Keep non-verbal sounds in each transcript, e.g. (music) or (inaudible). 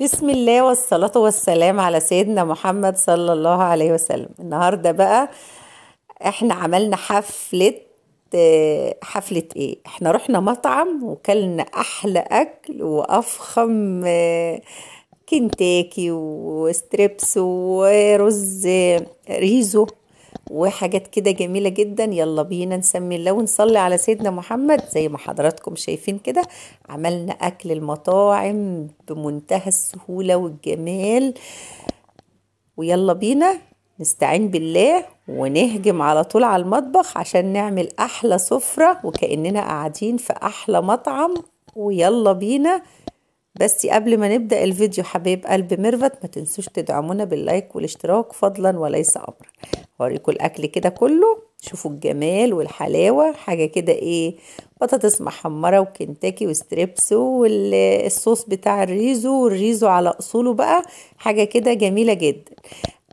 بسم الله والصلاة والسلام على سيدنا محمد صلى الله عليه وسلم النهاردة بقى احنا عملنا حفلة حفلة ايه احنا رحنا مطعم وكلنا احلى اكل وافخم كنتاكي وستريبس ورز ريزو وحاجات كده جميله جدا يلا بينا نسمي الله ونصلي على سيدنا محمد زي ما حضراتكم شايفين كده عملنا اكل المطاعم بمنتهى السهوله والجمال ويلا بينا نستعين بالله ونهجم على طول على المطبخ عشان نعمل احلى سفره وكاننا قاعدين في احلى مطعم ويلا بينا بس قبل ما نبدأ الفيديو حبايب قلب ميرفت ما تنسوش تدعمونا باللايك والاشتراك فضلا وليس أمرا هوريكم الأكل كده كله شوفوا الجمال والحلاوة حاجة كده إيه بطاطس محمرة وكنتاكي وستريبس والصوص بتاع الريزو والريزو على أصوله بقى حاجة كده جميلة جدا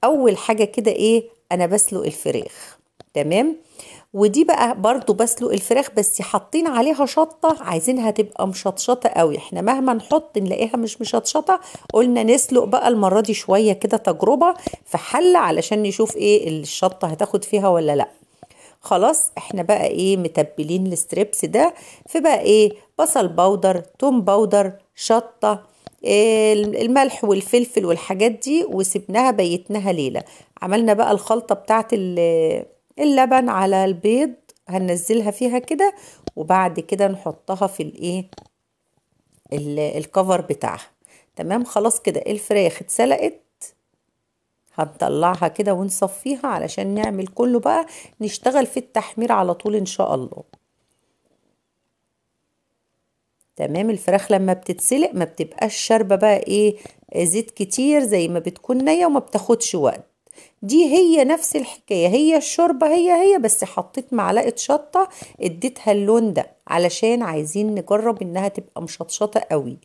أول حاجة كده إيه أنا بسلق الفراخ تمام ودي بقى برضو بسلق الفراخ بس حاطين عليها شطة عايزينها تبقى مشطشطة قوي احنا مهما نحط نلاقيها مش مشطشطة قلنا نسلق بقى المرة دي شوية كده تجربة في حلة علشان نشوف ايه الشطة هتاخد فيها ولا لأ خلاص احنا بقى ايه متبلين الستريبس ده في بقى ايه بصل باودر توم باودر شطه الملح والفلفل والحاجات دي وسبناها بيتناها ليله عملنا بقى الخلطه بتاعت اللبن على البيض هننزلها فيها كده وبعد كده نحطها في الايه الكفر بتاعها تمام خلاص كده الفراخ اتسلقت هنطلعها كده ونصفيها علشان نعمل كله بقى نشتغل في التحمير على طول ان شاء الله تمام الفراخ لما بتتسلق ما بتبقاش شاربه بقى ايه زيت كتير زي ما بتكون نيه وما بتاخدش وقت دي هي نفس الحكاية هي الشوربة هي هي بس حطيت معلقة شطة اديتها اللون ده علشان عايزين نجرب انها تبقى مشطشطة قوي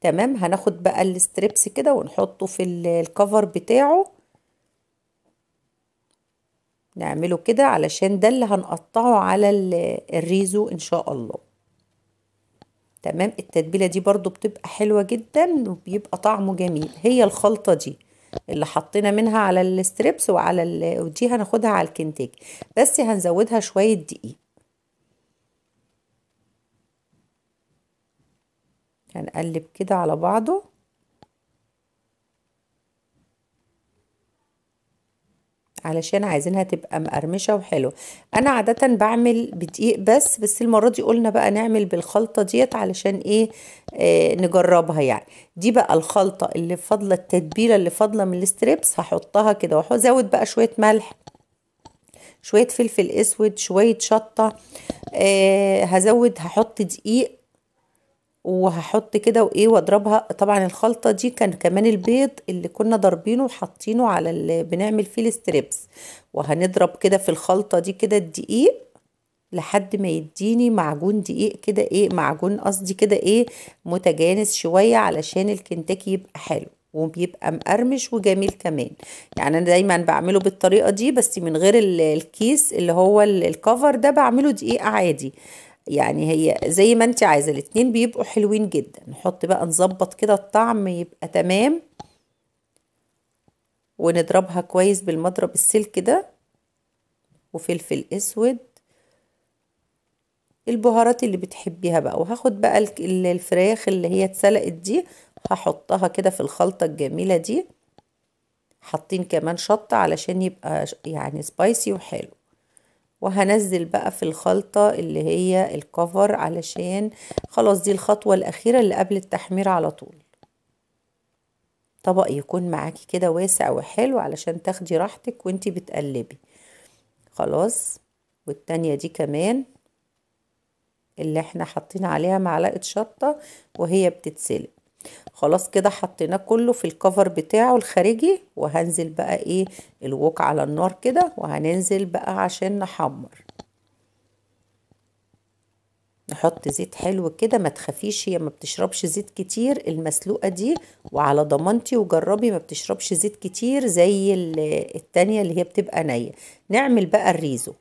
تمام هناخد بقى الستريبس كده ونحطه في الكفر بتاعه نعمله كده علشان ده اللي هنقطعه على الريزو ان شاء الله تمام التتبيله دي برضو بتبقى حلوه جدا وبيبقى طعمه جميل هي الخلطه دي اللي حطينا منها على الستريبس وعلى ودي هناخدها على الكنتاكي بس هنزودها شويه دقيق هنقلب كده على بعضه علشان عايزينها تبقى مقرمشه وحلوه انا عاده بعمل بدقيق بس بس المره دي قلنا بقى نعمل بالخلطه ديت علشان ايه آه نجربها يعني دي بقى الخلطه اللي فاضله التتبيله اللي فاضله من الستريبس هحطها كده وهزود بقى شويه ملح شويه فلفل اسود شويه شطه آه هزود هحط دقيق وهحط كده وايه واضربها طبعا الخلطه دي كان كمان البيض اللي كنا ضاربينه وحاطينه على اللي بنعمل فيه الستريبس وهنضرب كده في الخلطه دي كده الدقيق لحد ما يديني معجون دقيق كده ايه معجون قصدي كده ايه متجانس شويه علشان الكنتاكي يبقى حلو وبيبقى مقرمش وجميل كمان يعني انا دايما بعمله بالطريقه دي بس من غير الكيس اللي هو الكفر ده بعمله دقيق عادي يعني هي زي ما انت عايزه الاتنين بيبقوا حلوين جدا نحط بقى نظبط كده الطعم يبقى تمام ونضربها كويس بالمضرب السلك ده وفلفل اسود البهارات اللي بتحبيها بقى وهاخد بقى الفراخ اللي هي اتسلقت دي هحطها كده في الخلطة الجميلة دي حاطين كمان شطة علشان يبقى يعني سبايسي وحلو وهنزل بقى في الخلطة اللي هي الكفر علشان خلاص دي الخطوة الأخيرة اللي قبل التحمير على طول طبق يكون معاكي كده واسع وحلو علشان تاخدي راحتك وانتي بتقلبي خلاص والتانية دي كمان اللي احنا حاطين عليها معلقة شطة وهي بتتسلق خلاص كده حطيناه كله في الكفر بتاعه الخارجي وهنزل بقى ايه الوك على النار كده وهننزل بقى عشان نحمر نحط زيت حلو كده ما تخافيش هي ما بتشربش زيت كتير المسلوقه دي وعلى ضمانتي وجربي ما بتشربش زيت كتير زي التانية اللي هي بتبقى نيه نعمل بقى الريزو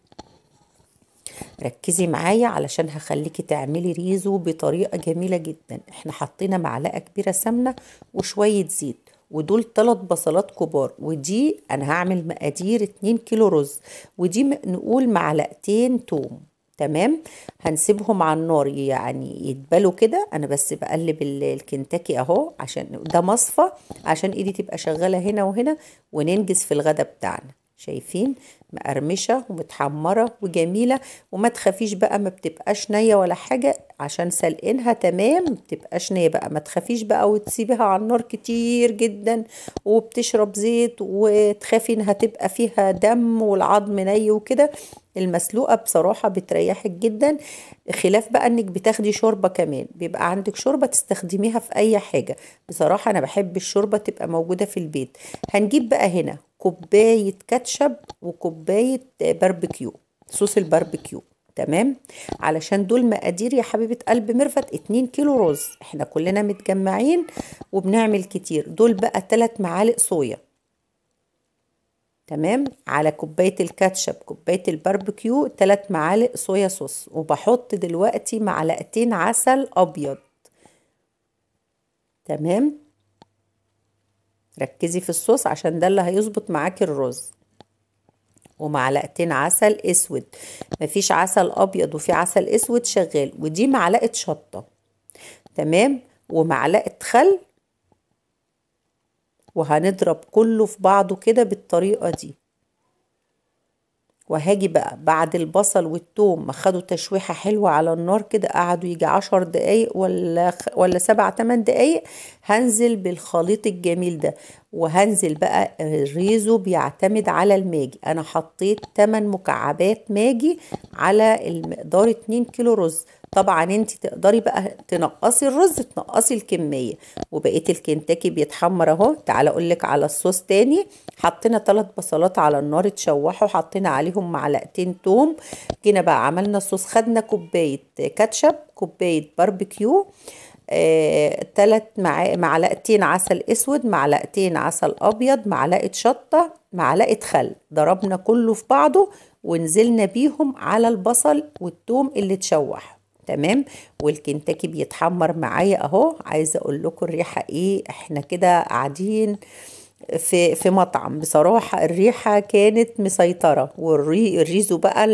ركزي معايا علشان هخليكي تعملي ريزو بطريقة جميلة جدا احنا حطينا معلقة كبيرة سمنة وشوية زيت ودول ثلاث بصلات كبار ودي انا هعمل مقادير 2 كيلو رز ودي نقول معلقتين توم تمام هنسيبهم على النار يعني يتبلوا كده انا بس بقلب الكنتاكي اهو عشان ده مصفى عشان ايدي تبقى شغاله هنا وهنا وننجز في الغدا بتاعنا شايفين مقرمشه ومتحمره وجميله وما تخافيش بقى ما بتبقاش نيه ولا حاجه عشان سلقينها تمام ما بتبقاش نيه بقى ما تخافيش بقى وتسيبيها على النار كتير جدا وبتشرب زيت وتخافي انها تبقى فيها دم والعظم ني وكده المسلوقه بصراحه بتريحك جدا خلاف بقى انك بتاخدي شوربه كمان بيبقى عندك شوربه تستخدميها في اي حاجه بصراحه انا بحب الشوربه تبقى موجوده في البيت هنجيب بقى هنا كوبايه كاتشب وكوبايه باربيكيو صوص الباربيكيو تمام علشان دول مقادير يا حبيبه قلب مرفت 2 كيلو رز احنا كلنا متجمعين وبنعمل كتير دول بقى 3 معالق صويا تمام على كوبايه الكاتشب كوبايه الباربيكيو 3 معالق صويا صوص وبحط دلوقتي معلقتين عسل ابيض تمام ركزي في الصوص عشان ده اللي هيظبط معاكي الرز ومعلقتين عسل اسود مفيش عسل ابيض وفي عسل اسود شغال ودي معلقه شطه تمام ومعلقه خل وهنضرب كله في بعضه كده بالطريقه دي وهاجي بقى بعد البصل والثوم ما خدوا تشويحه حلوه على النار كده قعدوا يجي عشر دقايق ولا ولا سبع تمن دقايق هنزل بالخليط الجميل ده وهنزل بقى الريزو بيعتمد على الماجي انا حطيت 8 مكعبات ماجي على المقدار 2 كيلو رز طبعا انت تقدري بقى تنقصي الرز تنقصي الكميه وبقيه الكنتاكي بيتحمر اهو تعالى اقول لك على الصوص تاني حطينا ثلاث بصلات على النار اتشوحوا حطينا عليهم معلقتين توم جينا بقى عملنا الصوص خدنا كوبايه كاتشب كوبايه باربيكيو ثلاث آه، مع... معلقتين عسل اسود معلقتين عسل ابيض معلقه شطه معلقه خل ضربنا كله في بعضه ونزلنا بيهم على البصل والثوم اللي اتشوح تمام والكنتاكي بيتحمر معايا اهو عايزه اقول لكم الريحه ايه احنا كده قاعدين في في مطعم بصراحه الريحه كانت مسيطره والريزو بقى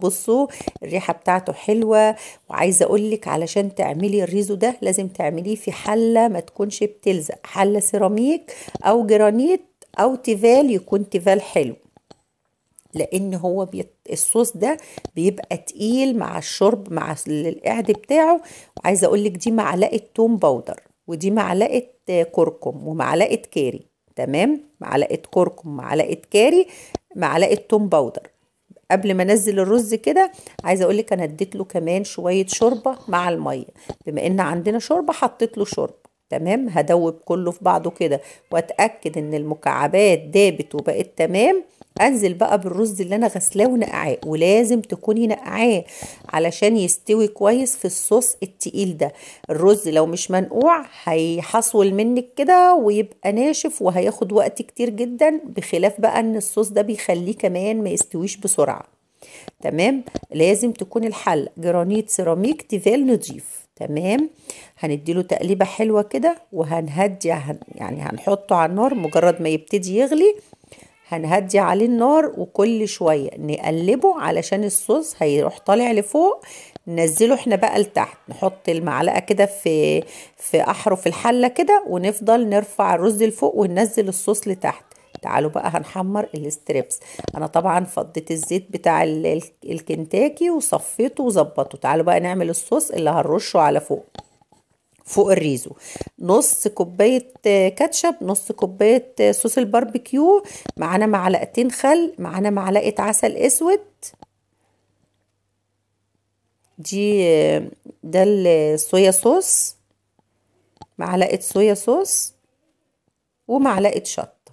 بصوا الريحه بتاعته حلوه وعايزه اقول لك علشان تعملي الريزو ده لازم تعمليه في حله ما تكونش بتلزق حله سيراميك او جرانيت او تيفال يكون تيفال حلو لان هو بيت... الصوص ده بيبقى تقيل مع الشرب مع القعد بتاعه وعايز اقولك دي معلقه توم باودر ودي معلقه كركم ومعلقه كاري تمام معلقه كركم معلقه كاري معلقه توم باودر قبل ما انزل الرز كده عايزه اقول لك انا اديت له كمان شويه شوربه مع الميه بما ان عندنا شوربه حطيت له شوربه تمام هدوب كله في بعضه كده واتاكد ان المكعبات دابت وبقت تمام انزل بقى بالرز اللي انا غسلاه ونقعاه ولازم تكوني نقعاه علشان يستوي كويس في الصوص التقيل ده الرز لو مش منقوع هيحصول منك كده ويبقى ناشف وهياخد وقت كتير جدا بخلاف بقى ان الصوص ده بيخليه كمان ما يستويش بسرعه تمام لازم تكون الحل جرانيت سيراميك تيفال نضيف تمام هنديله تقليبة حلوة كده وهنهدي يعني هنحطه على النار مجرد ما يبتدي يغلي هنهدي عليه النار وكل شوية نقلبه علشان الصوص هيروح طالع لفوق ننزله احنا بقى لتحت نحط المعلقه كده في في احرف الحله كده ونفضل نرفع الرز لفوق وننزل الصوص لتحت تعالوا بقى هنحمر الستريبس انا طبعا فضيت الزيت بتاع الكنتاكي وصفيته وظبطته تعالوا بقى نعمل الصوص اللي هنرشه على فوق فوق الريزو نص كوباية كاتشب نص كوباية صوص الباربيكيو معانا معلقتين خل معانا معلقة عسل اسود دي ده الصويا صوص معلقة صويا صوص ومعلقة شط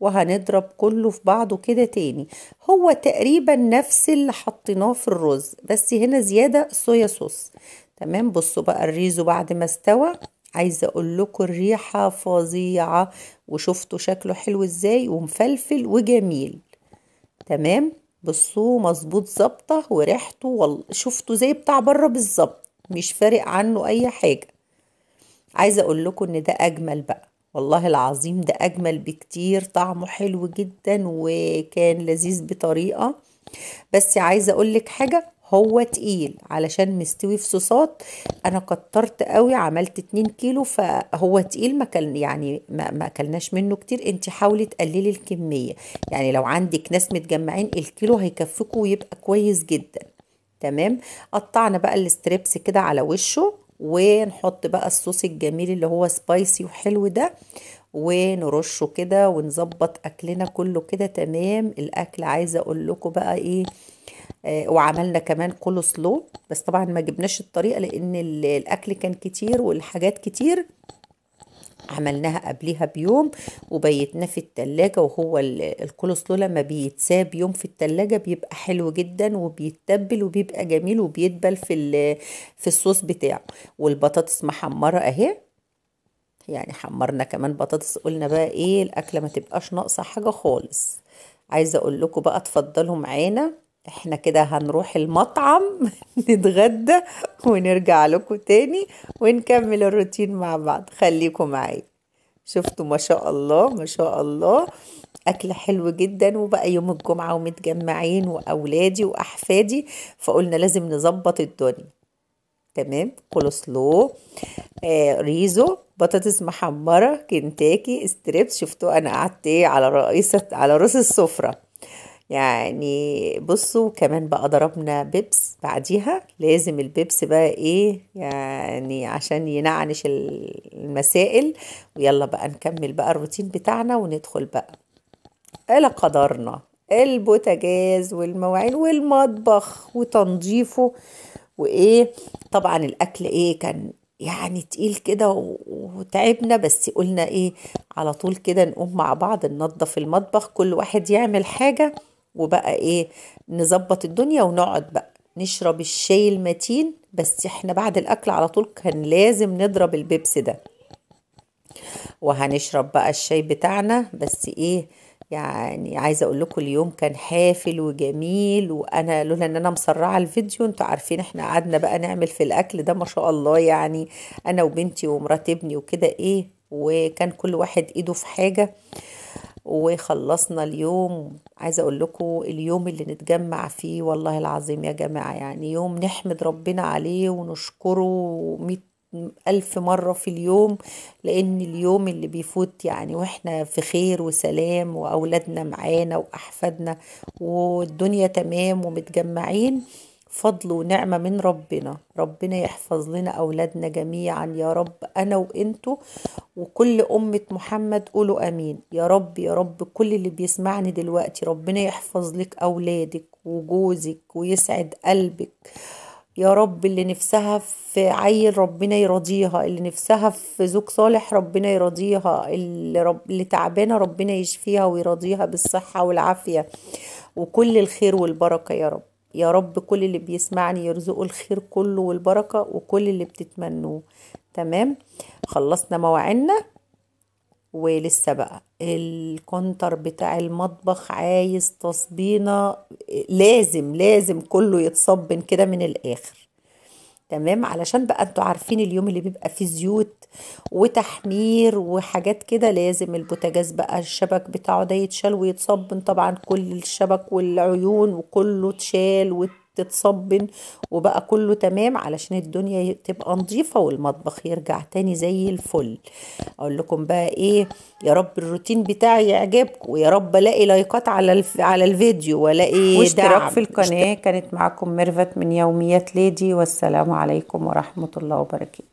وهنضرب كله في بعضه كده تاني هو تقريبا نفس اللي حطيناه في الرز بس هنا زيادة صويا صوص تمام بصوا بقى الريزو بعد ما استوى عايزه اقول لكم الريحه فظيعه وشفتوا شكله حلو ازاي ومفلفل وجميل تمام بصوا مظبوط ظابطه وريحته والله شفتوا زي بتاع بره بالظبط مش فارق عنه اي حاجه عايزه اقول لكم ان ده اجمل بقى والله العظيم ده أجمل بكتير طعمه حلو جدا وكان لذيذ بطريقة بس عايزة أقولك حاجة هو تقيل علشان مستوي في صوصات انا كترت قوي عملت 2 كيلو فهو تقيل ما كان يعني ما, ما اكلناش منه كتير انت حاولي تقللي الكميه يعني لو عندك ناس متجمعين الكيلو هيكفيكوا ويبقى كويس جدا تمام قطعنا بقى الستريبس كده على وشه ونحط بقى الصوص الجميل اللي هو سبايسي وحلو ده ونرشه كده ونظبط اكلنا كله كده تمام الاكل عايزه اقول لكم بقى ايه آه وعملنا كمان كله سلو بس طبعا ما جبناش الطريقه لان الاكل كان كتير والحاجات كتير عملناها قبلها بيوم وبيتناه في التلاجة وهو الكولوسلو لما بيتساب يوم في التلاجة بيبقى حلو جدا وبيتبل وبيبقى جميل وبيدبل في في الصوص بتاعه والبطاطس محمرة اهي يعني حمرنا كمان بطاطس قلنا بقى ايه الاكلة ما تبقاش ناقصة حاجة خالص عايزة اقول لكم بقى تفضلوا معانا احنا كده هنروح المطعم (laughs) نتغدى ونرجع لكم تاني ونكمل الروتين مع بعض خليكم معايا شفتوا ما شاء الله ما شاء الله اكل حلو جدا وبقى يوم الجمعه ومتجمعين واولادي واحفادي فقلنا لازم نظبط الدنيا تمام كولسلو آه ريزو بطاطس محمره كنتاكي ستريبس شفتوا انا قعدت ايه على رئيسه على راس السفره يعني بصوا كمان بقى ضربنا بيبس بعديها لازم البيبس بقى ايه يعني عشان ينعنش المسائل ويلا بقى نكمل بقى الروتين بتاعنا وندخل بقى الى قدرنا البوتاجاز والمواعين والمطبخ وتنظيفه وايه طبعا الاكل ايه كان يعني تقيل كده وتعبنا بس قلنا ايه على طول كده نقوم مع بعض ننظف المطبخ كل واحد يعمل حاجه وبقى ايه نظبط الدنيا ونقعد بقى نشرب الشاي المتين بس احنا بعد الاكل على طول كان لازم نضرب البيبس ده وهنشرب بقى الشاي بتاعنا بس ايه يعني عايزه اقول لكم اليوم كان حافل وجميل وانا لولا ان انا مسرعه الفيديو انتوا عارفين احنا قعدنا بقى نعمل في الاكل ده ما شاء الله يعني انا وبنتي ومرات ابني وكده ايه وكان كل واحد ايده في حاجه وخلصنا اليوم عايزه اقول لكم اليوم اللي نتجمع فيه والله العظيم يا جماعه يعني يوم نحمد ربنا عليه ونشكره ميت ألف مرة في اليوم لأن اليوم اللي بيفوت يعني وإحنا في خير وسلام وأولادنا معانا وأحفادنا والدنيا تمام ومتجمعين فضل ونعمة من ربنا ربنا يحفظ لنا أولادنا جميعا يا رب أنا وإنتوا وكل أمة محمد قولوا أمين يا رب يا رب كل اللي بيسمعني دلوقتي ربنا يحفظ لك أولادك وجوزك ويسعد قلبك يا رب اللي نفسها في عيل ربنا يرضيها اللي نفسها في زوج صالح ربنا يرضيها اللي, رب... اللي تعبانه ربنا يشفيها ويرضيها بالصحه والعافيه وكل الخير والبركه يا رب يا رب كل اللي بيسمعني يرزقه الخير كله والبركة وكل اللي بتتمنوه تمام خلصنا مواعيدنا ولسه بقى الكونتر بتاع المطبخ عايز تصبينه لازم لازم كله يتصبن كده من الاخر تمام علشان بقى انتوا عارفين اليوم اللي بيبقى فيه زيوت وتحمير وحاجات كده لازم البوتاجاز بقى الشبك بتاعه ده يتشال ويتصبن طبعا كل الشبك والعيون وكله اتشال وت تتصبن وبقى كله تمام علشان الدنيا تبقى نظيفة والمطبخ يرجع تاني زي الفل اقول لكم بقى ايه يا رب الروتين بتاعي يعجبكم ويا رب الاقي لايكات على الف... على الفيديو والاقي اشتراك في القناة كانت معاكم ميرفت من يوميات ليدي والسلام عليكم ورحمة الله وبركاته